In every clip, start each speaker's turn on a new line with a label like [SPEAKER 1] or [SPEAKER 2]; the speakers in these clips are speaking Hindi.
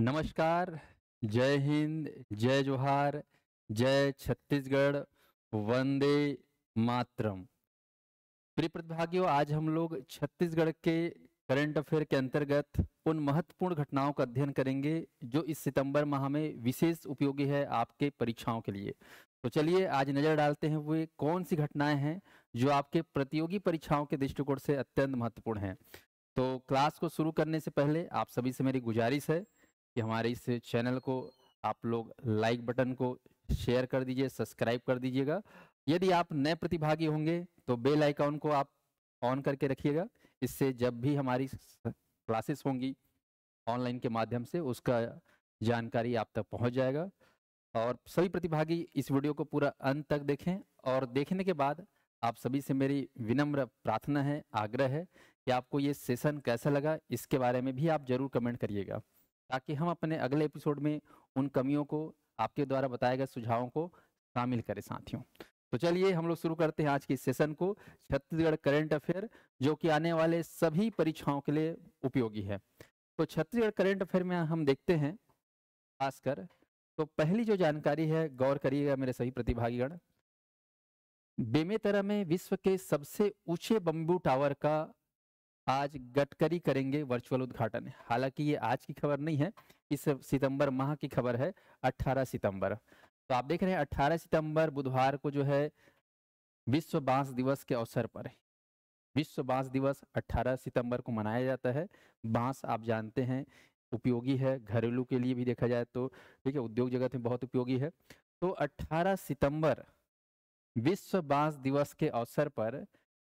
[SPEAKER 1] नमस्कार जय हिंद जय जोहार जय छत्तीसगढ़ वंदे मातरम प्रिय प्रतिभागियों आज हम लोग छत्तीसगढ़ के करंट अफेयर के अंतर्गत उन महत्वपूर्ण घटनाओं का अध्ययन करेंगे जो इस सितंबर माह में विशेष उपयोगी है आपके परीक्षाओं के लिए तो चलिए आज नजर डालते हैं वे कौन सी घटनाएं हैं जो आपके प्रतियोगी परीक्षाओं के दृष्टिकोण से अत्यंत महत्वपूर्ण हैं तो क्लास को शुरू करने से पहले आप सभी से मेरी गुजारिश है कि हमारे इस चैनल को आप लोग लाइक बटन को शेयर कर दीजिए सब्सक्राइब कर दीजिएगा यदि आप नए प्रतिभागी होंगे तो बेल आइकॉन को आप ऑन करके रखिएगा इससे जब भी हमारी क्लासेस होंगी ऑनलाइन के माध्यम से उसका जानकारी आप तक पहुंच जाएगा और सभी प्रतिभागी इस वीडियो को पूरा अंत तक देखें और देखने के बाद आप सभी से मेरी विनम्र प्रार्थना है आग्रह है कि आपको ये सेशन कैसा लगा इसके बारे में भी आप जरूर कमेंट करिएगा ताकि हम अपने अगले एपिसोड में उन कमियों को आपके द्वारा बताए गए सुझावों को शामिल करें साथियों तो चलिए हम लोग शुरू करते हैं आज के सेशन को छत्तीसगढ़ करंट अफेयर जो कि आने वाले सभी परीक्षाओं के लिए उपयोगी है तो छत्तीसगढ़ करंट अफेयर में हम देखते हैं खासकर तो पहली जो जानकारी है गौर करिएगा मेरे सभी प्रतिभागीगण बेमेतरा में विश्व के सबसे ऊंचे बम्बू टावर का आज गटकरी करेंगे वर्चुअल उद्घाटन हालांकि ये आज की खबर नहीं है इस सितंबर माह की खबर है 18 सितंबर तो आप देख रहे हैं 18 सितंबर बुधवार को जो है विश्व बांस दिवस के अवसर पर विश्व बांस दिवस 18 सितंबर को मनाया जाता है बांस आप जानते हैं उपयोगी है घरेलू के लिए भी देखा जाए तो ठीक है उद्योग जगत में बहुत उपयोगी है तो अट्ठारह सितंबर विश्व बांस दिवस के अवसर पर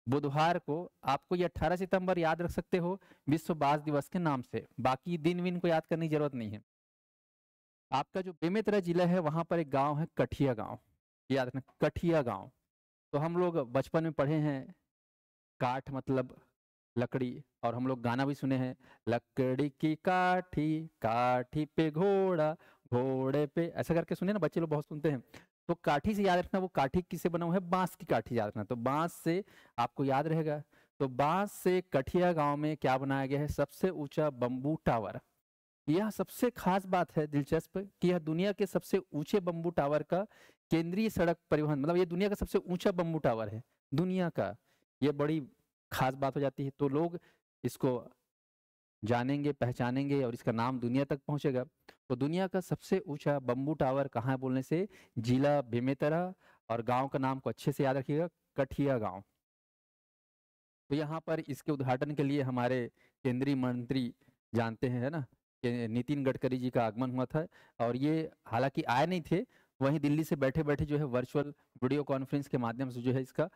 [SPEAKER 1] बुधवार को आपको ये 18 सितंबर याद रख सकते हो विश्व बास दिवस के नाम से बाकी दिन विन को याद करने की जरूरत नहीं है आपका जो बेमेतरा जिला है वहां पर एक गांव है कठिया गांव याद रखना कठिया गांव तो हम लोग बचपन में पढ़े हैं काठ मतलब लकड़ी और हम लोग गाना भी सुने हैं लकड़ी की काठी काठी पे घोड़ा घोड़े पे ऐसा करके सुने ना बच्चे लोग बहुत सुनते हैं तो काठी से याद रखना वो काठी किसे बना हुआ है बांस की काठी याद रखना तो बांस से आपको याद रहेगा तो बांस से कठिया गांव में क्या बनाया गया है सबसे ऊंचा बम्बू टावर यह सबसे खास बात है दिलचस्प कि यह दुनिया के सबसे ऊंचे बम्बू टावर का केंद्रीय सड़क परिवहन मतलब ये दुनिया का सबसे ऊंचा बम्बू टावर है दुनिया का यह बड़ी खास बात हो जाती है तो लोग इसको जानेंगे पहचानेंगे और इसका नाम दुनिया तक पहुंचेगा तो दुनिया का सबसे ऊंचा बम्बू टावर कहाँ है बोलने से जिला बेमेतरा और गांव का नाम को अच्छे से याद रखिएगा कठिया गांव तो यहाँ पर इसके उद्घाटन के लिए हमारे केंद्रीय मंत्री जानते हैं है ना नितिन गडकरी जी का आगमन हुआ था और ये हालांकि आए नहीं थे वहीं दिल्ली से बैठे बैठे जो है वर्चुअल वीडियो कॉन्फ्रेंस के माध्यम से जो है इसका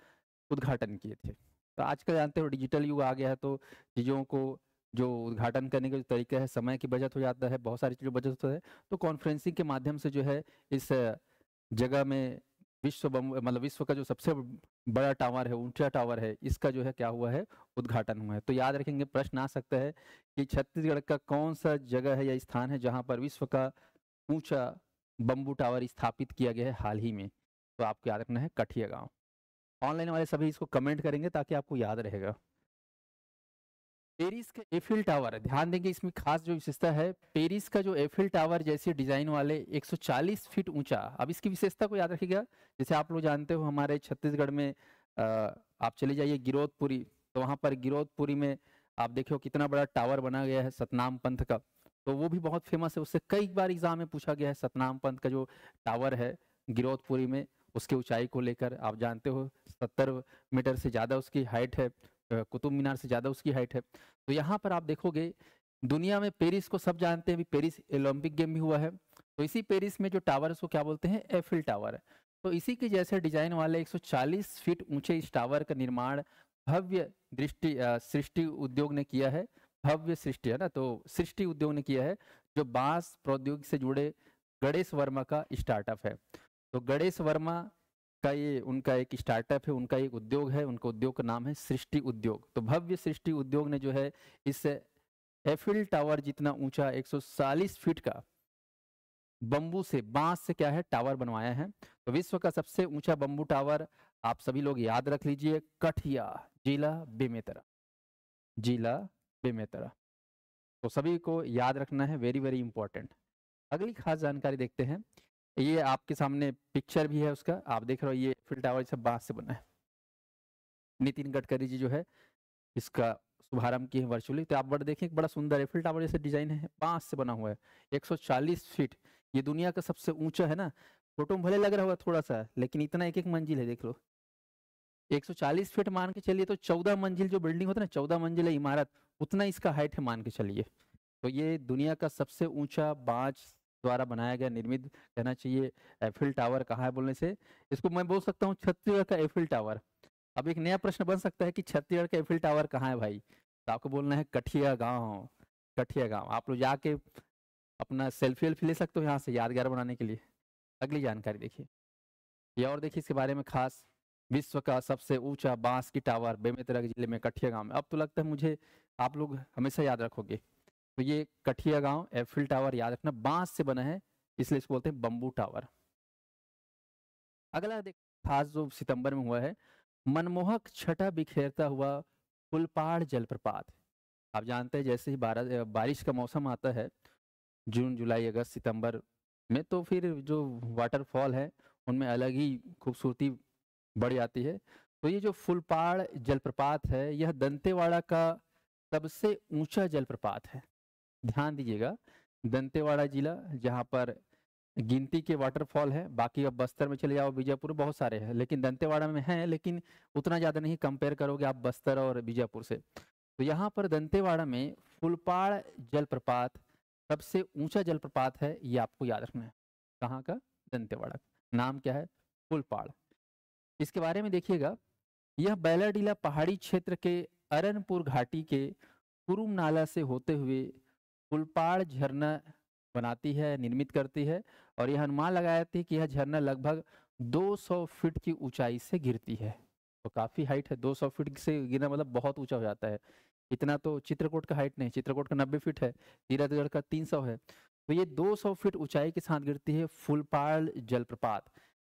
[SPEAKER 1] उद्घाटन किए थे तो आज जानते हो डिजिटल युग आ गया है तो चीज़ों को जो उद्घाटन करने का जो तरीका है समय की बचत हो जाता है बहुत सारी चीज़ों बचत होता है तो कॉन्फ्रेंसिंग के माध्यम से जो है इस जगह में विश्व मतलब विश्व का जो सबसे बड़ा टावर है ऊंचा टावर है इसका जो है क्या हुआ है उद्घाटन हुआ है तो याद रखेंगे प्रश्न आ सकता है कि छत्तीसगढ़ का कौन सा जगह है या स्थान है जहाँ पर विश्व का ऊंचा बम्बू टावर स्थापित किया गया है हाल ही में तो आपको याद रखना है कठिया गाँव ऑनलाइन वाले सभी इसको कमेंट करेंगे ताकि आपको याद रहेगा पेरिस का एफिल टावर ध्यान देंगे इसमें खास जो विशेषता है पेरिस का जो एफिल टावर जैसे डिजाइन वाले 140 फीट ऊंचा अब इसकी विशेषता को याद रखिएगा जैसे आप लोग जानते हो हमारे छत्तीसगढ़ में आ, आप चले जाइए गिरौदपुरी तो वहाँ पर गिरौदपुरी में आप देखो कितना बड़ा टावर बना गया है सतनाम पंथ का तो वो भी बहुत फेमस है उससे कई बार एग्जाम में पूछा गया है सतनाम पंथ का जो टावर है गिरौदपुरी में उसकी ऊंचाई को लेकर आप जानते हो सत्तर मीटर से ज़्यादा उसकी हाइट है कुतुब मीनार से ज़्यादा उसकी हाइट है तो यहाँ पर आप देखोगे दुनिया में पेरिस को सब जानते हैं पेरिस ओलंपिक गेम भी हुआ है तो इसी पेरिस में जो टावर है उसको क्या बोलते हैं एफिल टावर है तो इसी के जैसे डिजाइन वाले 140 फीट ऊंचे इस टावर का निर्माण भव्य दृष्टि सृष्टि उद्योग ने किया है भव्य सृष्टि है ना तो सृष्टि उद्योग ने किया है जो बांस प्रौद्योगिक से जुड़े गणेश वर्मा का स्टार्टअप है तो गणेश वर्मा का ये उनका एक स्टार्टअप है उनका एक उद्योग है उनका उद्योग का नाम है सृष्टि उद्योग तो भव्य सृष्टि उद्योग ने जो है इस एफिल टावर जितना ऊंचा 140 फीट का बंबू से बांस से क्या है टावर बनवाया है तो विश्व का सबसे ऊंचा बम्बू टावर आप सभी लोग याद रख लीजिए कठिया जिला बेमेतरा जिला बेमेतरा तो सभी को याद रखना है वेरी वेरी इंपॉर्टेंट अगली खास जानकारी देखते हैं ये आपके सामने पिक्चर भी है उसका आप देख रहे हो ये फिल टावर सब बांस से बना है नितिन गडकरी जी जो है इसका शुभारंभ किए वर्चुअली तो आप बड़ा देखें बड़ा सुंदर एफिल टावर जैसे डिजाइन है बांस से बना हुआ है 140 फीट ये दुनिया का सबसे ऊंचा है ना फोटो में भले लग रहा होगा थोड़ा सा लेकिन इतना एक एक मंजिल है देख लो 140 फीट मान के चलिए तो 14 मंजिल जो बिल्डिंग होता है ना चौदह मंजिल है इमारत उतना इसका हाइट है मान के चलिए तो ये दुनिया का सबसे ऊंचा बांस द्वारा बनाया गया निर्मित कहना चाहिए एफिल टावर कहाँ है बोलने से इसको मैं बोल सकता हूँ छत्तीसगढ़ का एफिल टावर अब एक नया प्रश्न बन सकता है कि छत्तीसगढ़ का एफिल टावर कहाँ है भाई तो आपको बोलना है कठिया गाँव कठिया गाँव आप लोग जाके अपना सेल्फी वेल्फी ले सकते हो यहाँ से यादगार बनाने के लिए अगली जानकारी देखिए ये और देखिए इसके बारे में खास विश्व का सबसे ऊंचा बांस की टावर बेमेतरा जिले में कठिया गांव में अब तो लगता है मुझे आप लोग हमेशा याद रखोगे तो ये कठिया गांव एफिल टावर याद रखना बांस से बना है इसलिए इसको बोलते हैं बम्बू टावर अगला देख खास जो सितंबर में हुआ है मनमोहक छठा बिखेरता हुआ फुलपाड़ जलप्रपात आप जानते हैं जैसे ही बारह बारिश का मौसम आता है जून जुलाई अगस्त सितंबर में तो फिर जो वाटरफॉल है उनमें अलग ही खूबसूरती बढ़ जाती है तो ये जो फुलपाड़ जलप्रपात है यह दंतेवाड़ा का सबसे ऊंचा जलप्रपात है ध्यान दीजिएगा दंतेवाड़ा जिला जहाँ पर गिनती के वाटरफॉल है बाकी अब बस्तर में चले जाओ बीजापुर बहुत सारे हैं लेकिन दंतेवाड़ा में है लेकिन उतना ज़्यादा नहीं कंपेयर करोगे आप बस्तर और बीजापुर से तो यहाँ पर दंतेवाड़ा में फुलपाड़ जलप्रपात सबसे ऊंचा जलप्रपात है ये आपको याद रखना है कहाँ का दंतेवाड़ा नाम क्या है फुलपाड़ इसके बारे में देखिएगा यह बैलाडीला पहाड़ी क्षेत्र के अरनपुर घाटी के कुरुम नाला से होते हुए फुलपाड़ झरना बनाती है निर्मित करती है और यह अनुमान लगाया थी कि यह झरना लगभग 200 फीट की ऊंचाई से गिरती है तो काफ़ी हाइट है 200 फीट से गिरना मतलब बहुत ऊंचा हो जाता है इतना तो चित्रकूट का हाइट नहीं चित्रकूट का 90 फीट है तीरथगढ़ का 300 है तो ये 200 फीट ऊंचाई के साथ गिरती है फुलपाड़ जलप्रपात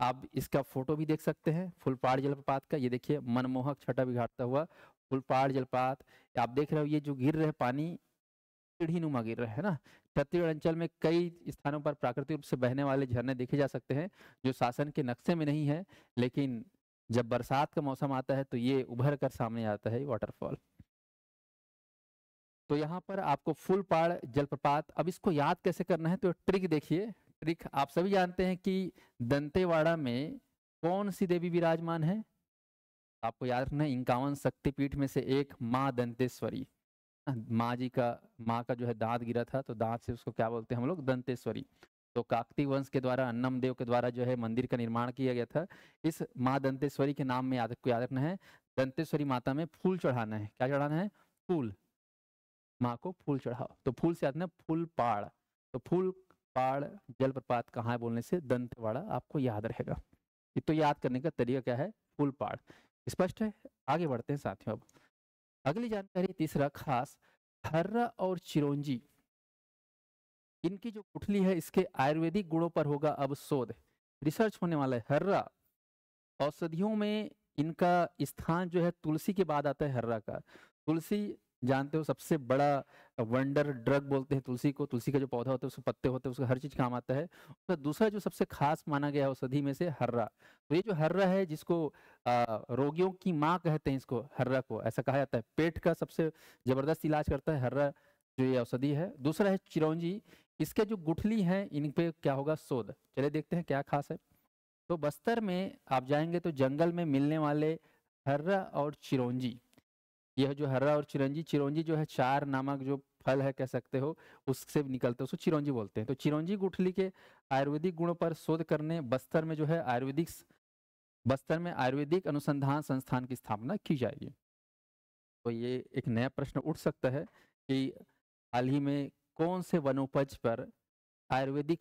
[SPEAKER 1] आप इसका फोटो भी देख सकते हैं फुलपाड़ जलप्रपात का ये देखिए मनमोहक छठा बिघाटता हुआ फुलपाड़ जलपात आप देख रहे हो ये जो गिर रहे पानी सीढ़ी नुमा गिर रहा है ना छत्तीसगढ़ अंचल में कई स्थानों पर प्राकृतिक रूप से बहने वाले झरने देखे जा सकते हैं जो शासन के नक्शे में नहीं है लेकिन जब बरसात का मौसम आता है तो ये उभर कर सामने आता है वाटरफॉल तो यहाँ पर आपको फुल पहाड़ जलप्रपात अब इसको याद कैसे करना है तो ट्रिक देखिए ट्रिक आप सभी जानते हैं कि दंतेवाड़ा में कौन सी देवी विराजमान है आपको याद रखना है इंकावन शक्तिपीठ में से एक माँ दंतेश्वरी माँ जी का माँ का जो है दांत गिरा था तो दांत से उसको क्या बोलते हैं हम लोग दंतेश्वरी तो काकती वंश के द्वारा अन्नम देव के द्वारा जो है मंदिर का निर्माण किया गया था इस माँ दंतेश्वरी के नाम में याद को याद रखना है दंतेश्वरी माता में फूल चढ़ाना है क्या चढ़ाना है फूल माँ को फूल चढ़ाओ तो फूल से याद ना फूल पाड़ तो फूल पाड़ जलप्रपात कहाँ है बोलने से दंतवाड़ा आपको याद रहेगा ये तो याद करने का तरीका क्या है फूल पाड़ स्पष्ट है आगे बढ़ते हैं साथियों अब अगली जानकारी तीसरा खास हर्रा और चिरोंजी इनकी जो गुठली है इसके आयुर्वेदिक गुणों पर होगा अब शोध रिसर्च होने वाला है हर्रा औषधियों में इनका स्थान जो है तुलसी के बाद आता है हर्रा का तुलसी जानते हो सबसे बड़ा वंडर ड्रग बोलते हैं तुलसी को तुलसी का जो पौधा होता है उसके पत्ते होते हैं उसका हर चीज़ काम आता है उसका तो दूसरा जो सबसे खास माना गया है औषधि में से हर्रा तो ये जो हर्रा है जिसको आ, रोगियों की माँ कहते हैं इसको हर्रा को ऐसा कहा जाता है पेट का सबसे ज़बरदस्त इलाज करता है हर्रा जो ये औषधि है दूसरा है चिरौंजी इसके जो गुठली है इन पे क्या होगा शोध चले देखते हैं क्या खास है तो बस्तर में आप जाएंगे तो जंगल में मिलने वाले हर्रा और चिरौंजी यह जो हर्रा और चिरंजी चिरंजी जो है चार नामक जो फल है कह सकते हो उससे निकलते उसको चिरौंजी बोलते हैं तो चिरौंजी गुठली के आयुर्वेदिक गुणों पर शोध करने बस्तर में जो है आयुर्वेदिक बस्तर में आयुर्वेदिक अनुसंधान संस्थान की स्थापना की जाएगी तो ये एक नया प्रश्न उठ सकता है कि हाल ही में कौन से वनोपज पर आयुर्वेदिक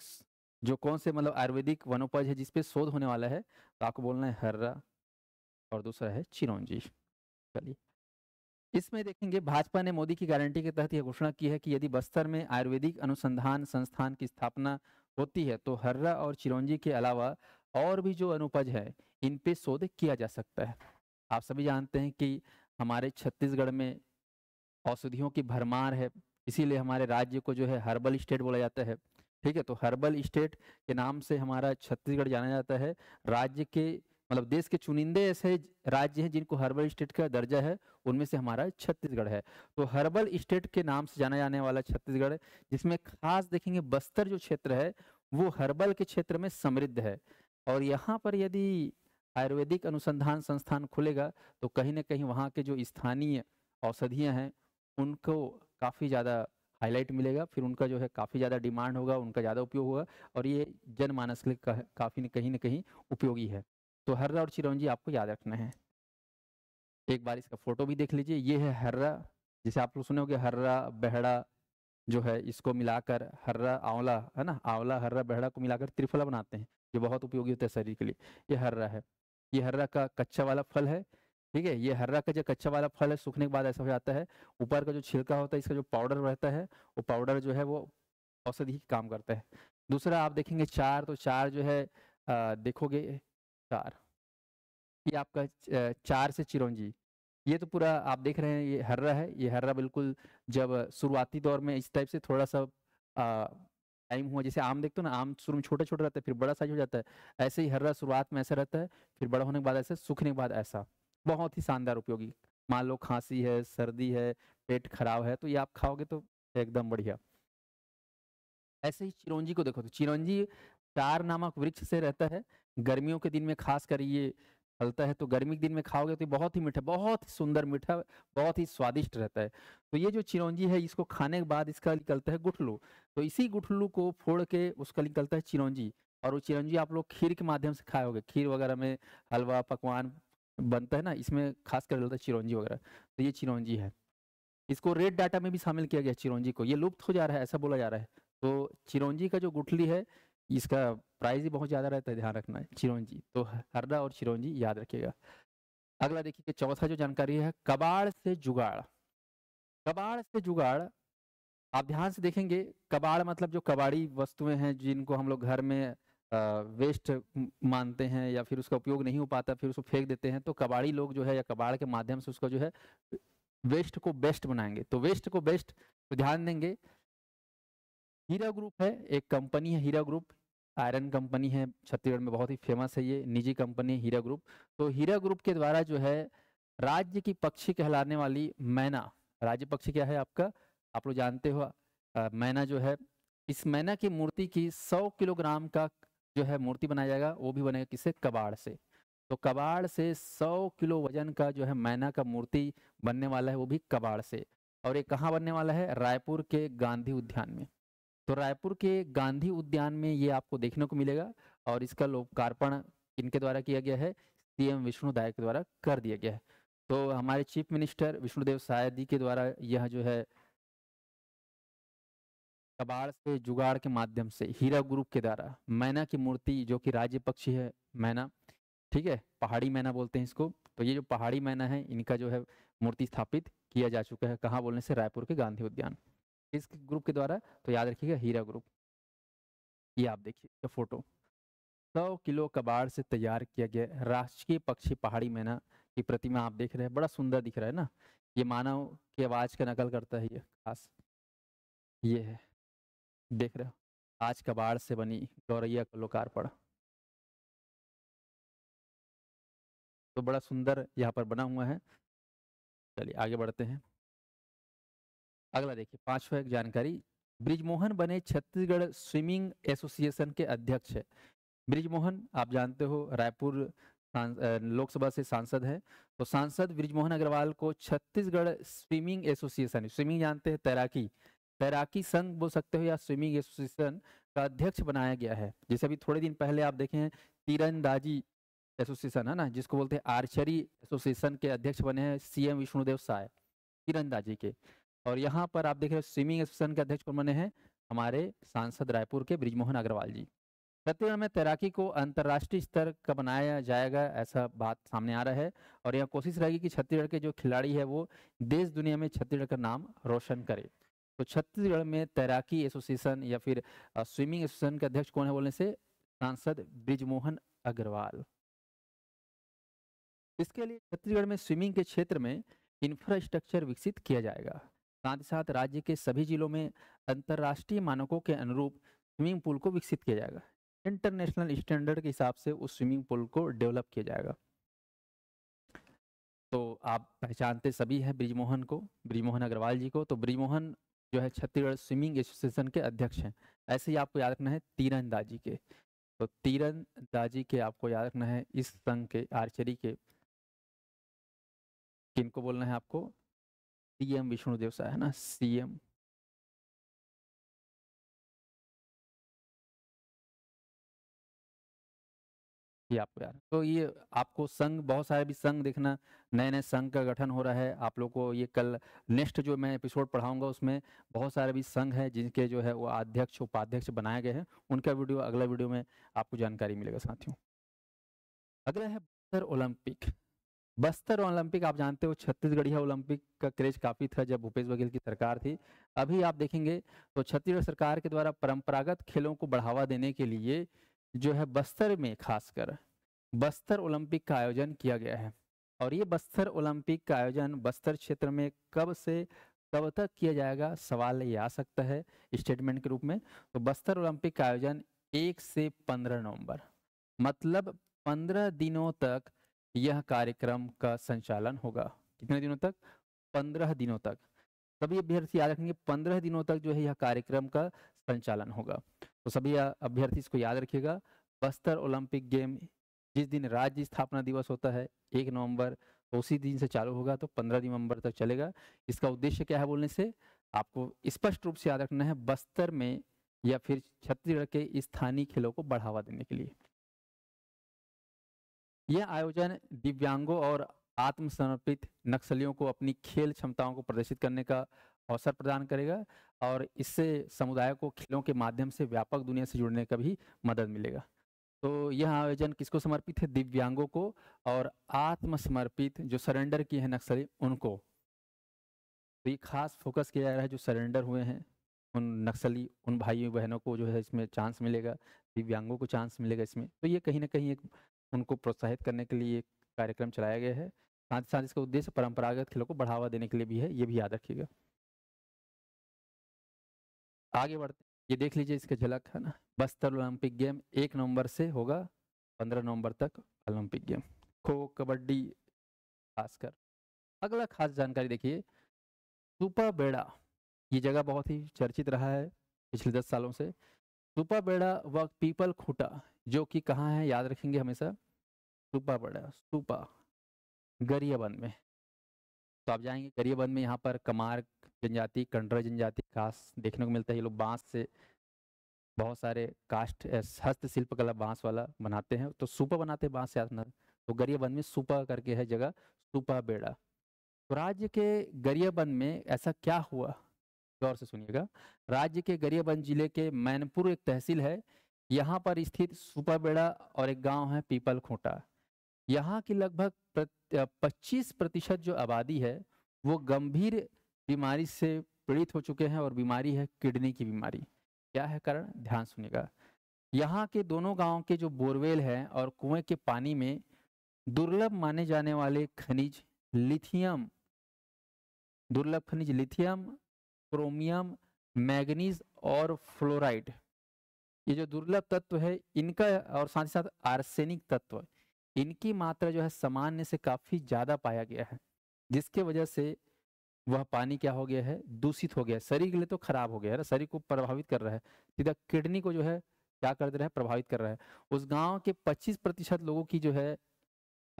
[SPEAKER 1] जो कौन से मतलब आयुर्वेदिक वनोपज है जिसपे शोध होने वाला है तो आपको बोलना है हर्रा और दूसरा है चिरौंजी चलिए इसमें देखेंगे भाजपा ने मोदी की गारंटी के तहत यह घोषणा की है कि यदि बस्तर में आयुर्वेदिक अनुसंधान संस्थान की स्थापना होती है तो हर्रा और चिरौंजी के अलावा और भी जो अनुपज है इन पे शोध किया जा सकता है आप सभी जानते हैं कि हमारे छत्तीसगढ़ में औषधियों की भरमार है इसीलिए हमारे राज्य को जो है हर्बल स्टेट बोला जाता है ठीक है तो हर्बल स्टेट के नाम से हमारा छत्तीसगढ़ जाना जाता है राज्य के मतलब देश के चुनिंदे ऐसे राज्य हैं जिनको हर्बल स्टेट का दर्जा है उनमें से हमारा छत्तीसगढ़ है तो हर्बल स्टेट के नाम से जाना जाने वाला छत्तीसगढ़ जिसमें खास देखेंगे बस्तर जो क्षेत्र है वो हर्बल के क्षेत्र में समृद्ध है और यहाँ पर यदि आयुर्वेदिक अनुसंधान संस्थान खुलेगा तो कहीं ना कहीं वहाँ के जो स्थानीय औषधियाँ हैं उनको काफ़ी ज़्यादा हाईलाइट मिलेगा फिर उनका जो है काफ़ी ज़्यादा डिमांड होगा उनका ज़्यादा उपयोग होगा और ये जनमानस के लिए काफ़ी कहीं ना कहीं उपयोगी है तो हर्रा और चिरौंजी आपको याद रखना है एक बार इसका फोटो भी देख लीजिए ये है हर्रा जैसे आप लोग सुने हो हर्रा बहड़ा जो है इसको मिलाकर हर्रा आंवला है ना आंवला हर्रा बहड़ा को मिलाकर त्रिफला बनाते हैं जो बहुत उपयोगी होता है शरीर के लिए ये हर्रा है ये हर्रा का कच्चा वाला फल है ठीक है ये हर्रा का जो कच्चा वाला फल है सूखने के बाद ऐसा हो जाता है ऊपर का जो छिलका होता है इसका जो पाउडर रहता है वो पाउडर जो है वो औषधि काम करता है दूसरा आप देखेंगे चार तो चार जो है आ, देखोगे चार ये आपका चार से चिरंजी ये तो पूरा आप देख रहे हैं ये हर्रा है ये हर्रा बिल्कुल जब शुरुआती दौर में इस टाइप से थोड़ा सा टाइम हुआ जैसे आम देखते हो ना आम शुरू में छोटे छोटे रहते हैं फिर बड़ा साइज हो जाता है ऐसे ही हर्रा शुरुआत में ऐसा रहता है फिर बड़ा होने के बाद ऐसा सूखने के बाद ऐसा बहुत ही शानदार उपयोगी मान लो खांसी है सर्दी है पेट खराब है तो ये आप खाओगे तो एकदम बढ़िया ऐसे ही चिरौंजी को देखो तो चिरंजी चार नामक वृक्ष से रहता है गर्मियों के दिन में खास कर ये फलता है तो गर्मी के दिन में खाओगे तो बहुत ही मीठा बहुत ही सुंदर मीठा बहुत ही स्वादिष्ट रहता है तो ये जो चिरौंजी है इसको खाने के बाद इसका निकलता है गुठलू तो इसी गुठलू को फोड़ के उसका निकलता है चिरौंजी और वो चिरौंजी आप लोग खीर के माध्यम से खाए होगे खीर वगैरह में हलवा पकवान बनता है ना इसमें खास कर है चिरौंजी वगैरह तो ये चिरौंजी है इसको रेड डाटा में भी शामिल किया गया चिरौंजी को ये लुप्त हो जा रहा है ऐसा बोला जा रहा है तो चिरौंजी का जो गुठली है इसका प्राइस ही बहुत ज़्यादा रहता है ध्यान रखना है चिरौंजी तो हरदा और चिरौंजी याद रखिएगा अगला देखिए चौथा जो जानकारी है कबाड़ से जुगाड़ कबाड़ से जुगाड़ आप ध्यान से देखेंगे कबाड़ मतलब जो कबाड़ी वस्तुएं हैं जिनको हम लोग घर में वेस्ट मानते हैं या फिर उसका उपयोग नहीं हो पाता फिर उसको फेंक देते हैं तो कबाड़ी लोग जो है या कबाड़ के माध्यम से उसका जो है वेस्ट को बेस्ट बनाएंगे तो वेस्ट को बेस्ट तो ध्यान देंगे हीरा ग्रुप है एक कंपनी है हीरा ग्रुप आयरन कंपनी है छत्तीसगढ़ में बहुत ही फेमस है ये निजी कंपनी हीरा ग्रुप तो हीरा ग्रुप के द्वारा जो है राज्य की पक्षी कहलाने वाली मैना राज्य पक्षी क्या है आपका आप लोग जानते हो मैना जो है इस मैना की मूर्ति की 100 किलोग्राम का जो है मूर्ति बनाया जाएगा वो भी बनेगा किसे कबाड़ से तो कबाड़ से 100 किलो वजन का जो है मैना का मूर्ति बनने वाला है वो भी कबाड़ से और ये कहाँ बनने वाला है रायपुर के गांधी उद्यान में तो रायपुर के गांधी उद्यान में ये आपको देखने को मिलेगा और इसका लोकार्पण इनके द्वारा किया गया है सीएम विष्णु दाय के द्वारा कर दिया गया है तो हमारे चीफ मिनिस्टर विष्णुदेव साय जी के द्वारा यह जो है कबाड़ से जुगाड़ के माध्यम से हीरा ग्रुप के द्वारा मैना की मूर्ति जो कि राज्य पक्षी है मैना ठीक है पहाड़ी मैना बोलते हैं इसको तो ये जो पहाड़ी मैना है इनका जो है मूर्ति स्थापित किया जा चुका है कहाँ बोलने से रायपुर के गांधी उद्यान इस ग्रुप के द्वारा तो याद रखिएगा हीरा ग्रुप ये आप देखिए इसका फोटो सौ किलो कबाड़ से तैयार किया गया राष्ट्रीय पक्षी पहाड़ी मैना की प्रतिमा आप देख रहे हैं बड़ा सुंदर दिख रहा है ना ये मानव की आवाज का नकल करता है ये खास ये है देख रहे हो आज कबाड़ से बनी गौरैया का लोकार्पण तो बड़ा सुंदर यहाँ पर बना हुआ है चलिए आगे बढ़ते हैं अगला देखिए पांचवा एक जानकारी ब्रिजमोहन बने छत्तीसगढ़ स्विमिंग एसोसिएशन के अध्यक्ष है ब्रिजमोहन आप जानते हो रायपुर लोकसभा से सांसद है तो सांसद ब्रिजमोहन अग्रवाल को छत्तीसगढ़ स्विमिंग एसोसिएशन स्विमिंग जानते हैं तैराकी तैराकी संघ बोल सकते हो या स्विमिंग एसोसिएशन का अध्यक्ष बनाया गया है जैसे अभी थोड़े दिन पहले आप देखें तीरंदाजी एसोसिएशन है ना जिसको बोलते हैं आर्चरी एसोसिएशन के अध्यक्ष बने हैं सीएम विष्णुदेव साय तीरंदाजी के और यहाँ पर आप देख रहे हो स्विमिंग एसोसिएशन के अध्यक्ष कौन बने हैं हमारे सांसद रायपुर के ब्रिजमोहन अग्रवाल जी छत्तीसगढ़ में तैराकी को अंतर्राष्ट्रीय स्तर का बनाया जाएगा ऐसा बात सामने आ रहा है और यह कोशिश रहेगी कि छत्तीसगढ़ के जो खिलाड़ी है वो देश दुनिया में छत्तीसगढ़ का नाम रोशन करे तो छत्तीसगढ़ में तैराकी एसोसिएशन या फिर स्विमिंग एसोसिएशन के अध्यक्ष कौन है बोलने से सांसद ब्रिजमोहन अग्रवाल इसके लिए छत्तीसगढ़ में स्विमिंग के क्षेत्र में इंफ्रास्ट्रक्चर विकसित किया जाएगा साथ ही साथ राज्य के सभी जिलों में अंतर्राष्ट्रीय मानकों के अनुरूप स्विमिंग पूल को विकसित किया जाएगा इंटरनेशनल स्टैंडर्ड के हिसाब से उस स्विमिंग पूल को डेवलप किया जाएगा तो आप पहचानते सभी हैं ब्रिजमोहन को ब्रिजमोहन अग्रवाल जी को तो ब्रिजमोहन जो है छत्तीसगढ़ स्विमिंग एसोसिएशन के अध्यक्ष हैं ऐसे ही आपको याद रखना है तीरंदाजी के तो तीरंदाजी के आपको याद रखना है इस संघ के आर्चरी के किनको बोलना है आपको सीएम विष्णुदेव सा है ना सीएम ये आपको यार तो ये आपको संघ बहुत सारे भी संघ देखना नए नए संघ का गठन हो रहा है आप लोग को ये कल नेक्स्ट जो मैं एपिसोड पढ़ाऊंगा उसमें बहुत सारे भी संघ हैं जिनके जो है वो अध्यक्ष उपाध्यक्ष बनाए गए हैं उनका वीडियो अगला वीडियो में आपको जानकारी मिलेगा साथियों अगला है बस्तर ओलंपिक बस्तर ओलंपिक आप जानते हो छत्तीसगढ़िया ओलंपिक का क्रेज काफी था जब भूपेश बघेल की सरकार थी अभी आप देखेंगे तो छत्तीसगढ़ सरकार के द्वारा परंपरागत खेलों को बढ़ावा देने के लिए जो है बस्तर में खासकर बस्तर ओलंपिक का आयोजन किया गया है और ये बस्तर ओलंपिक का आयोजन बस्तर क्षेत्र में कब से कब तक किया जाएगा सवाल ये आ सकता है स्टेटमेंट के रूप में तो बस्तर ओलंपिक का आयोजन एक से पंद्रह नवम्बर मतलब पंद्रह दिनों तक यह कार्यक्रम का संचालन होगा कितने दिनों तक पंद्रह दिनों तक सभी अभ्यर्थी याद रखेंगे पंद्रह दिनों तक जो है यह कार्यक्रम का संचालन होगा तो सभी अभ्यर्थी इसको याद रखिएगा बस्तर ओलंपिक गेम जिस दिन राज्य स्थापना दिवस होता है एक नवंबर तो उसी दिन से चालू होगा तो पंद्रह नवंबर तक चलेगा इसका उद्देश्य क्या है बोलने से आपको स्पष्ट रूप से याद रखना है बस्तर में या फिर छत्तीसगढ़ के स्थानीय खेलों को बढ़ावा देने के लिए यह आयोजन दिव्यांगों और आत्मसमर्पित नक्सलियों को अपनी खेल क्षमताओं को प्रदर्शित करने का अवसर प्रदान करेगा और इससे समुदाय को खेलों के माध्यम से व्यापक दुनिया से जुड़ने का भी मदद मिलेगा तो यह आयोजन किसको समर्पित है दिव्यांगों को और आत्मसमर्पित जो सरेंडर किए हैं नक्सली उनको तो ये खास फोकस किया जा रहा है जो सरेंडर हुए हैं उन नक्सली उन भाइयों बहनों को जो है इसमें चांस मिलेगा दिव्यांगों को चांस मिलेगा इसमें तो ये कहीं ना कहीं एक उनको प्रोत्साहित करने के लिए कार्यक्रम चलाया गया है साथ ही साथ इसका उद्देश्य परंपरागत खेलों को बढ़ावा देने के लिए भी है ये भी याद रखिएगा आगे बढ़ते ये देख लीजिए इसका झलक है ना बस्तर ओलंपिक गेम एक नवंबर से होगा पंद्रह नवंबर तक ओलंपिक गेम खो कबड्डी खासकर अगला खास जानकारी देखिए सुपा बेड़ा ये जगह बहुत ही चर्चित रहा है पिछले दस सालों से सुपा बेड़ा व पीपल खूटा जो कि कहाँ है याद रखेंगे हमेशा सुपा पड़ा सुपा गरियाबंद में तो आप जाएंगे गरियाबंद में यहाँ पर कमार जनजाति कंडरा जनजाति खास देखने को मिलता है ये लोग बांस से बहुत सारे कास्ट हस्तशिल्प कला बांस वाला बनाते हैं तो सुपा बनाते हैं बांस से अपना तो गरियाबंद में सुपा करके है जगह सुपा बेड़ा तो राज्य के गरियाबंद में ऐसा क्या हुआ गौर से सुनिएगा राज्य के गरियाबंद जिले के मैनपुर एक तहसील है यहाँ पर स्थित सुपरबेड़ा और एक गांव है पीपल खूंटा यहाँ की लगभग पच्चीस प्रतिशत जो आबादी है वो गंभीर बीमारी से पीड़ित हो चुके हैं और बीमारी है किडनी की बीमारी क्या है कारण ध्यान सुनेगा यहाँ के दोनों गांव के जो बोरवेल हैं और कुएं के पानी में दुर्लभ माने जाने वाले खनिज लिथियम दुर्लभ खनिज लिथियम क्रोमियम मैग्नीज और फ्लोराइड ये जो दुर्लभ तत्व है इनका और साथ ही साथ आर्सेनिक तत्व इनकी मात्रा जो है सामान्य से काफ़ी ज़्यादा पाया गया है जिसके वजह से वह पानी क्या हो गया है दूषित हो गया है शरीर के लिए तो खराब हो गया है शरीर को प्रभावित कर रहा है सीधा किडनी को जो है क्या कर दे रहा है प्रभावित कर रहा है उस गांव के 25 प्रतिशत लोगों की जो है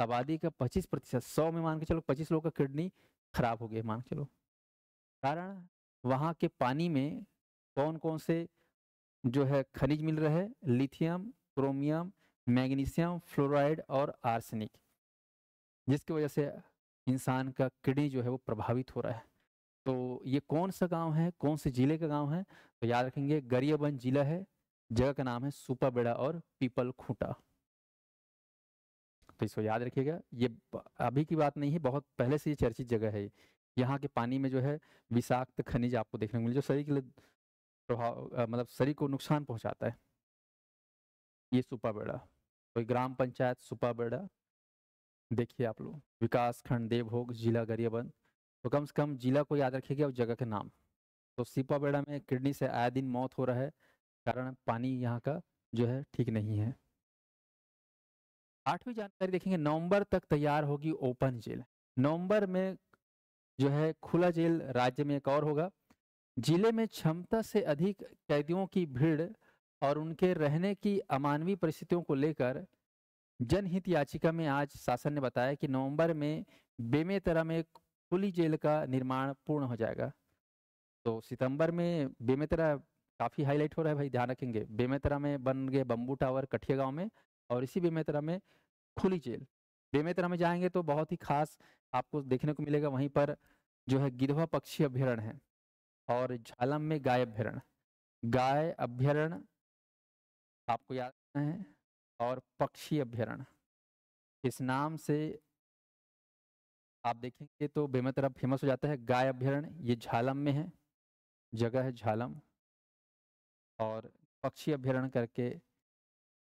[SPEAKER 1] आबादी का 25 प्रतिशत सौ में मान के चलो 25 लोगों का किडनी खराब हो गया मान के चलो कारण वहाँ के पानी में कौन कौन से जो है खनिज मिल रहे हैं लिथियम क्रोमियम मैग्नीशियम फ्लोराइड और आर्सेनिक जिसकी वजह से इंसान का किडनी जो है वो प्रभावित हो रहा है तो ये कौन सा गांव है कौन से जिले का गांव है तो याद रखेंगे गरियाबंद जिला है जगह का नाम है सुपाबेड़ा और पीपल खूंटा तो इसको याद रखिएगा ये अभी की बात नहीं है बहुत पहले से ये चर्चित जगह है यहाँ के पानी में जो है विषाक्त खनिज आपको देखने को मिले जो शरीर के लिए प्रभाव मतलब शरीर को नुकसान पहुंचाता है ये सुपा बेड़ा तो ग्राम पंचायत सुपा बेड़ा देखिए आप लोग विकास खंड देवभोग जिला गरियाबंद तो कम से कम जिला को याद रखिएगा और जगह के नाम तो सिपा बेड़ा में किडनी से आए दिन मौत हो रहा है कारण पानी यहाँ का जो है ठीक नहीं है आठवीं जानकारी देखेंगे नवंबर तक तैयार होगी ओपन जेल नवंबर में जो है खुला जेल राज्य में एक और होगा जिले में क्षमता से अधिक कैदियों की भीड़ और उनके रहने की अमानवीय परिस्थितियों को लेकर जनहित याचिका में आज शासन ने बताया कि नवंबर में बेमेतरा में खुली जेल का निर्माण पूर्ण हो जाएगा तो सितंबर में बेमेतरा काफ़ी हाईलाइट हो रहा है भाई ध्यान रखेंगे बेमेतरा में बन गए बम्बू टावर कठिया गाँव में और इसी बेमेतरा में खुली जेल बेमेतरा में जाएंगे तो बहुत ही खास आपको देखने को मिलेगा वहीं पर जो है गिधवा पक्षी अभ्यारण्य है और झालम में गाय अभ्यरण गाय अभ्यारण आपको याद रखना है और पक्षी अभ्यारण इस नाम से आप देखेंगे तो बेमतरब फेमस हो जाता है गाय अभ्यरण ये झालम में है जगह है झालम और पक्षी अभ्यरण करके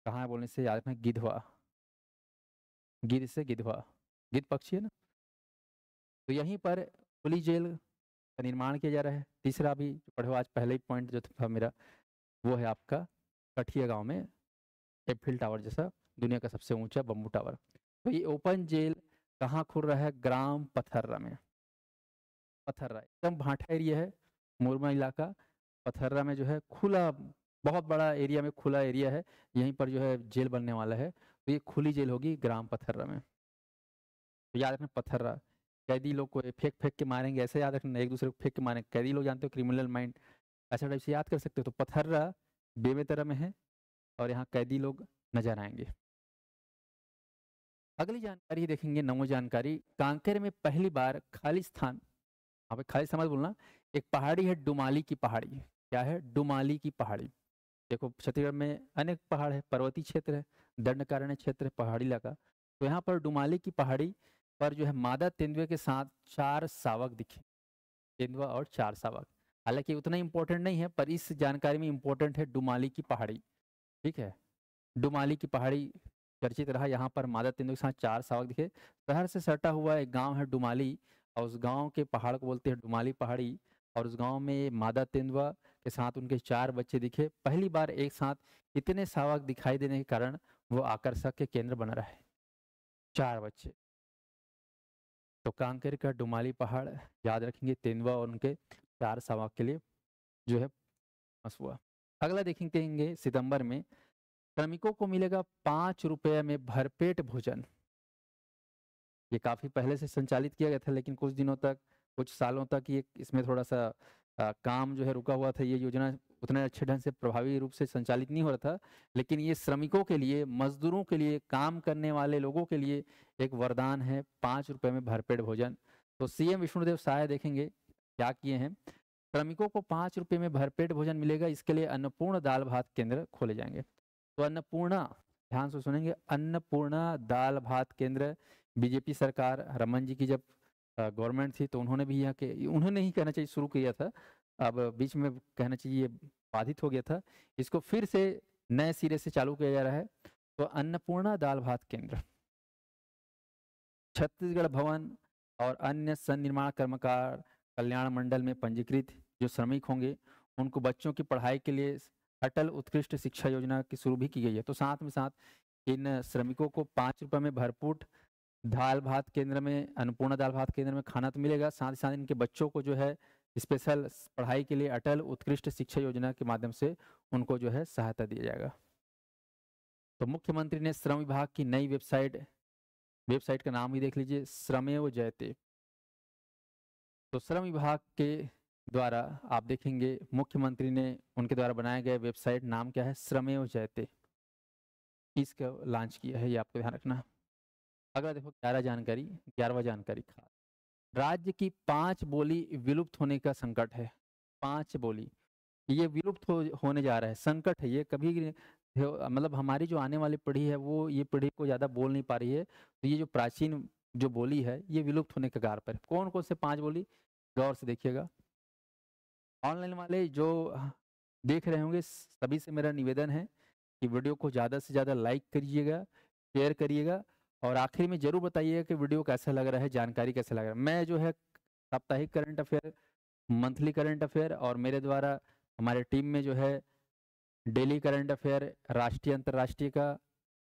[SPEAKER 1] कहाँ है बोलने से याद रखना गिधवा गिर से गिधवा गिद पक्षी है ना तो यहीं पर पुलिस जेल का निर्माण किया जा रहा है तीसरा भी पढ़ो आज पहले ही पॉइंट जो था मेरा वो है आपका कठिया गाँव में एफिल टावर जैसा दुनिया का सबसे ऊंचा बम्बू टावर तो ये ओपन जेल कहाँ खुल रहा है ग्राम पथर्रा में पथर्रा एकदम भाटा एरिया है मुरमा इलाका पथर्रा में जो है खुला बहुत बड़ा एरिया में खुला एरिया है यहीं पर जो है जेल बनने वाला है तो ये खुली जेल होगी ग्राम पथर्रा में तो याद रखना पथर्रा कैदी लोग को फेंक फेंक के मारेंगे ऐसे याद रखना एक दूसरे को फेंक के मारेंगे कैदी लोग जानते हो क्रिमिनल माइंड ऐसा टाइप से याद कर सकते हो तो पथर्रा बेवे तरह में है और यहाँ कैदी लोग नजर आएंगे अगली जानकारी देखेंगे नमो जानकारी कांकेर में पहली बार स्थान आप हाँ खाली समझ बोलना एक पहाड़ी है डुमाली की पहाड़ी क्या है डुमाली की पहाड़ी देखो छत्तीसगढ़ में अनेक पहाड़ है पर्वतीय क्षेत्र है दंड कारण क्षेत्र है पहाड़ी इलाका तो यहाँ पर डुमाली की पहाड़ी पर जो है मादा तेंदुए के साथ चार सावक दिखे तेंदुआ और चार सावक हालांकि उतना इंपॉर्टेंट नहीं है पर इस जानकारी में इंपॉर्टेंट है डुमाली की पहाड़ी ठीक है डुमाली की पहाड़ी चर्चित रहा यहाँ पर मादा तेंदुए के साथ चार सावक दिखे शहर से सटा हुआ एक गाँव है डुमाली और उस गाँव के पहाड़ को बोलते हैं डुमाली पहाड़ी और उस गांव में मादा तेंदुआ के साथ उनके चार बच्चे दिखे पहली बार एक साथ इतने सावक दिखाई देने के कारण वो आकर्षक के केंद्र बना रहे चार बच्चे तो कांकेर का डुमाली पहाड़ याद रखेंगे तेंदुआ और उनके चार सवा के लिए जो है फेमस हुआ अगला देखेंगे सितंबर में श्रमिकों को मिलेगा पांच रुपये में भरपेट भोजन ये काफी पहले से संचालित किया गया था लेकिन कुछ दिनों तक कुछ सालों तक ये इसमें थोड़ा सा आ, काम जो है रुका हुआ था ये योजना उतने अच्छे ढंग से प्रभावी रूप से संचालित नहीं हो रहा था लेकिन ये श्रमिकों के लिए मजदूरों के लिए काम करने वाले लोगों के लिए एक वरदान है पाँच रुपये में भरपेट भोजन तो सीएम विष्णुदेव साय देखेंगे क्या किए हैं श्रमिकों को पाँच रुपये में भरपेट भोजन मिलेगा इसके लिए अन्नपूर्ण दाल भात केंद्र खोले जाएंगे तो अन्नपूर्णा ध्यान से सुनेंगे अन्नपूर्णा दाल भात केंद्र बीजेपी सरकार रमन जी की जब गवर्नमेंट थी तो उन्होंने भी यह के उन्होंने ही कहना चाहिए शुरू किया था अब बीच में कहना चाहिए ये बाधित हो गया था इसको फिर से नए सिरे से चालू किया जा रहा है तो अन्नपूर्णा दाल भात केंद्र छत्तीसगढ़ भवन और अन्य सन्निर्माण कर्मकार कल्याण मंडल में पंजीकृत जो श्रमिक होंगे उनको बच्चों की पढ़ाई के लिए अटल उत्कृष्ट शिक्षा योजना की शुरू भी की गई है तो साथ में साथ इन श्रमिकों को पाँच रुपये में भरपूट दाल भात केंद्र में अन्नपूर्णा दाल भात केंद्र में खाना तो मिलेगा साथ ही साथ इनके बच्चों को जो है स्पेशल पढ़ाई के लिए अटल उत्कृष्ट शिक्षा योजना के माध्यम से उनको जो है सहायता दिया जाएगा तो मुख्यमंत्री ने श्रम विभाग की नई वेबसाइट वेबसाइट का नाम ही देख लीजिए श्रमेव जयते तो श्रम विभाग के द्वारा आप देखेंगे मुख्यमंत्री ने उनके द्वारा बनाए गए वेबसाइट नाम क्या है श्रमेव जयते इसका लॉन्च किया है ये आपको ध्यान रखना अगला देखो ग्यारह जानकारी ग्यारहवा जानकारी खाद राज्य की पांच बोली विलुप्त होने का संकट है पांच बोली ये विलुप्त हो, होने जा रहा है संकट है ये कभी मतलब हमारी जो आने वाली पीढ़ी है वो ये पीढ़ी को ज़्यादा बोल नहीं पा रही है तो ये जो प्राचीन जो बोली है ये विलुप्त होने के कगार पर कौन कौन से पांच बोली गौर से देखिएगा ऑनलाइन वाले जो देख रहे होंगे सभी से मेरा निवेदन है कि वीडियो को ज़्यादा से ज़्यादा लाइक करिएगा शेयर करिएगा और आखिर में ज़रूर बताइएगा कि वीडियो कैसा लग रहा है जानकारी कैसा लग रहा है मैं जो है साप्ताहिक current affair monthly current affair और मेरे द्वारा हमारे टीम में जो है डेली करंट अफेयर राष्ट्रीय अंतर्राष्ट्रीय का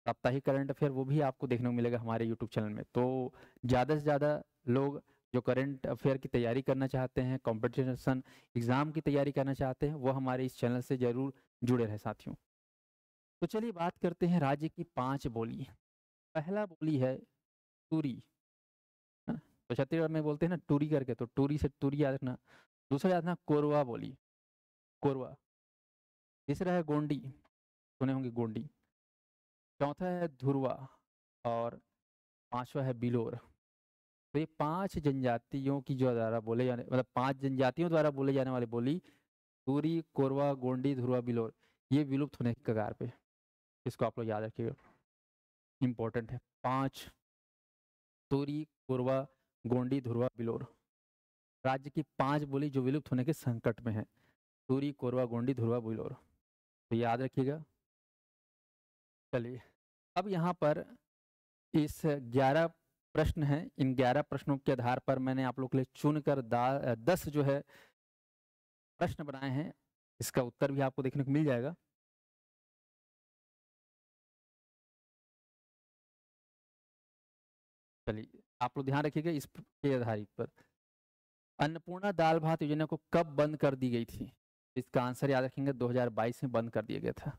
[SPEAKER 1] साप्ताहिक करंट अफेयर वो भी आपको देखने को मिलेगा हमारे यूट्यूब चैनल में तो ज़्यादा से ज़्यादा लोग जो करंट अफेयर की तैयारी करना चाहते हैं कॉम्पिटिशन एग्ज़ाम की तैयारी करना चाहते हैं वो हमारे इस चैनल से ज़रूर जुड़े रहे साथियों तो चलिए बात करते हैं राज्य की पांच बोली पहला बोली है टूरी हाँ, तो छत्तीसगढ़ में बोलते हैं ना टूरी करके तो टूरी से टूरी याद रखना दूसरा याद रखना कोरवा बोली कोरवा तीसरा है गोंडी सुने होंगे गोंडी चौथा है धुरवा और पांचवा है बिलोर तो ये पांच जनजातियों की जो द्वारा बोले जाने मतलब पांच जनजातियों द्वारा बोले जाने वाली बोली तूरी कोरवा गोंडी धुरवा बिलोर ये विलुप्त होने के कगार पे इसको आप लोग याद रखिएगा इम्पोर्टेंट है पांच तूरी कोरवा गोंडी धुरवा बिलोर राज्य की पांच बोली जो विलुप्त होने के संकट में है तूरी कोरवा गोंडी धुरवा बिलोर तो याद रखिएगा चलिए अब यहाँ पर इस ग्यारह प्रश्न हैं इन ग्यारह प्रश्नों के आधार पर मैंने आप लोग के लिए चुनकर दस जो है प्रश्न बनाए हैं इसका उत्तर भी आपको देखने को मिल जाएगा चलिए आप लोग ध्यान रखिएगा इसके आधारित पर अन्नपूर्णा दाल भात योजना को कब बंद कर दी गई थी इसका आंसर याद रखेंगे 2022 में बंद कर दिया गया था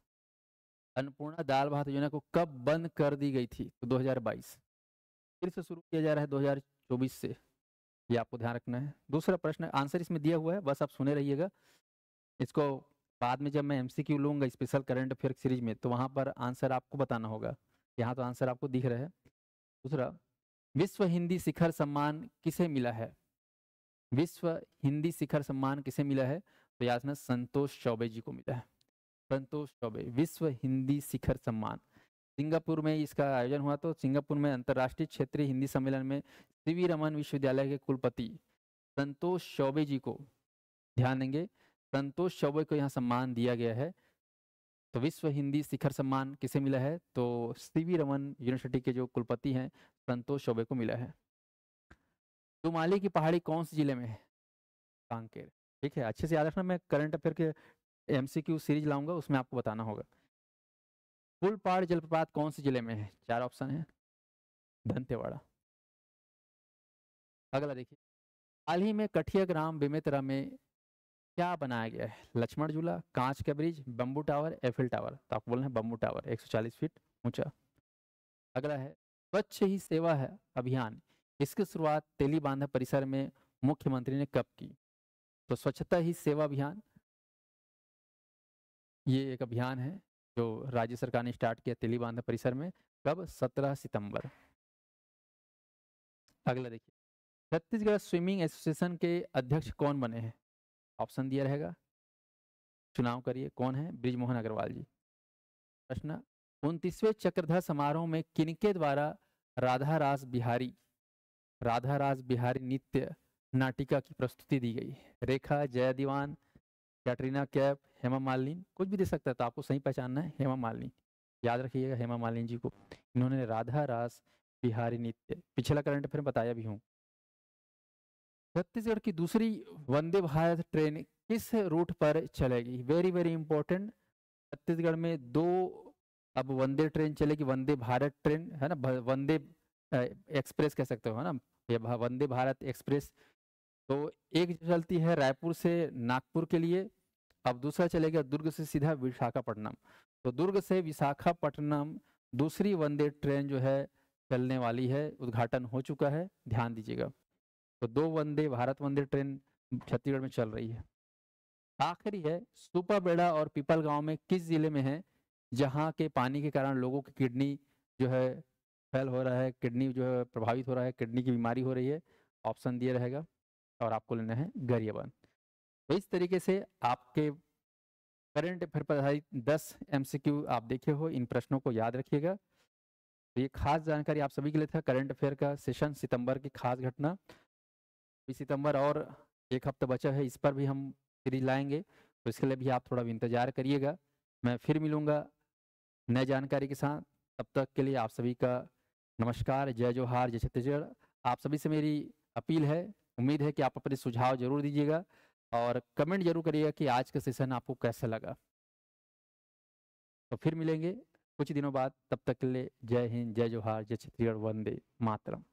[SPEAKER 1] अन्नपूर्णा दाल भात योजना को कब बंद कर दी गई थी तो 2022 फिर से शुरू किया जा रहा है 2024 से ये आपको ध्यान रखना है दूसरा प्रश्न आंसर इसमें दिया हुआ है बस आप सुने रहिएगा इसको बाद में जब मैं एमसीक्यू लूंगा स्पेशल करंट अफेयर सीरीज में तो वहाँ पर आंसर आपको बताना होगा यहाँ तो आंसर आपको दिख रहा है दूसरा विश्व हिंदी शिखर सम्मान किसे मिला है विश्व हिंदी शिखर सम्मान किसे मिला है तो याद संतोष चौबे जी को मिला है संतोष चौबे विश्व हिंदी शिखर सम्मान सिंगापुर में इसका आयोजन हुआ तो सिंगापुर में अंतर्राष्ट्रीय क्षेत्रीय हिंदी सम्मेलन में सी रमन विश्वविद्यालय के कुलपति संतोष चौबे जी को ध्यान देंगे संतोष चौबे को यहाँ सम्मान दिया गया है तो विश्व हिंदी शिखर सम्मान किसे मिला है तो सी रमन यूनिवर्सिटी के जो कुलपति हैं संतोष चौबे को मिला है दुमाली की पहाड़ी कौन से जिले में है कांकेर ठीक है अच्छे से याद रखना मैं करंट अफेयर के एम सीरीज लाऊंगा उसमें आपको बताना होगा फुल पहाड़ जलप्रपात कौन से जिले में है चार ऑप्शन है दंतेवाड़ा अगला देखिए हाल ही में कठिया ग्राम बेमेतरा में क्या बनाया गया है लक्ष्मण झूला कांच का bridge bamboo tower Eiffel tower तो आप बोल रहे हैं बम्बू टावर 140 फीट ऊंचा अगला है स्वच्छ ही सेवा है अभियान इसकी शुरुआत तेली बांधा परिसर में मुख्यमंत्री ने कब की तो स्वच्छता ही सेवा अभियान ये एक अभियान है जो राज्य सरकार ने स्टार्ट किया तिली बांध परिसर में कब 17 सितंबर अगला देखिए छत्तीसगढ़ स्विमिंग एसोसिएशन के अध्यक्ष कौन बने हैं ऑप्शन दिया रहेगा चुनाव करिए कौन है ब्रिजमोहन अग्रवाल जी प्रश्न उनतीसवें चक्रधर समारोह में किनके द्वारा राधा राज बिहारी राधा राज बिहारी नित्य नाटिका की प्रस्तुति दी गई रेखा जया दीवान कैटरीना कैप हेमा मालिन कुछ भी दे सकता है तो आपको सही पहचानना है हेमा मालिन याद रखिएगा हेमा मालिन जी को इन्होंने राधा रास बिहारी नृत्य पिछला करंट अफेयर बताया भी हूँ छत्तीसगढ़ की दूसरी वंदे भारत ट्रेन किस रूट पर चलेगी वेरी वेरी इंपॉर्टेंट छत्तीसगढ़ में दो अब वंदे ट्रेन चलेगी वंदे भारत ट्रेन है ना वंदे एक्सप्रेस कह सकते हो है ना ये वंदे भारत एक्सप्रेस तो एक चलती है रायपुर से नागपुर के लिए अब दूसरा चलेगा दुर्ग से सीधा विशाखापट्टनम तो दुर्ग से विशाखापट्टनम दूसरी वंदे ट्रेन जो है चलने वाली है उद्घाटन हो चुका है ध्यान दीजिएगा तो दो वंदे भारत वंदे ट्रेन छत्तीसगढ़ में चल रही है आखिरी है सुपाबेड़ा और पीपल गांव में किस जिले में है जहां के पानी के कारण लोगों की किडनी जो है फेल हो रहा है किडनी जो है प्रभावित हो रहा है किडनी की बीमारी हो रही है ऑप्शन दिया रहेगा और आपको लेना है गरियाबंद तो इस तरीके से आपके करंट अफेयर पर आधारित दस एम आप देखे हो इन प्रश्नों को याद रखिएगा तो ये खास जानकारी आप सभी के लिए था करंट अफेयर का सेशन सितंबर की खास घटना सितंबर और एक हफ्ता बचा है इस पर भी हम सीरीज लाएंगे तो इसके लिए भी आप थोड़ा भी इंतज़ार करिएगा मैं फिर मिलूँगा नए जानकारी के साथ तब तक के लिए आप सभी का नमस्कार जय जोहार जय छत्तीसगढ़ आप सभी से मेरी अपील है उम्मीद है कि आप अपने सुझाव जरूर दीजिएगा और कमेंट जरूर करिएगा कि आज का सेशन आपको कैसा लगा तो फिर मिलेंगे कुछ दिनों बाद तब तक के लिए जय हिंद जय जोहार जय छत्तीसगढ़ वंदे मातरम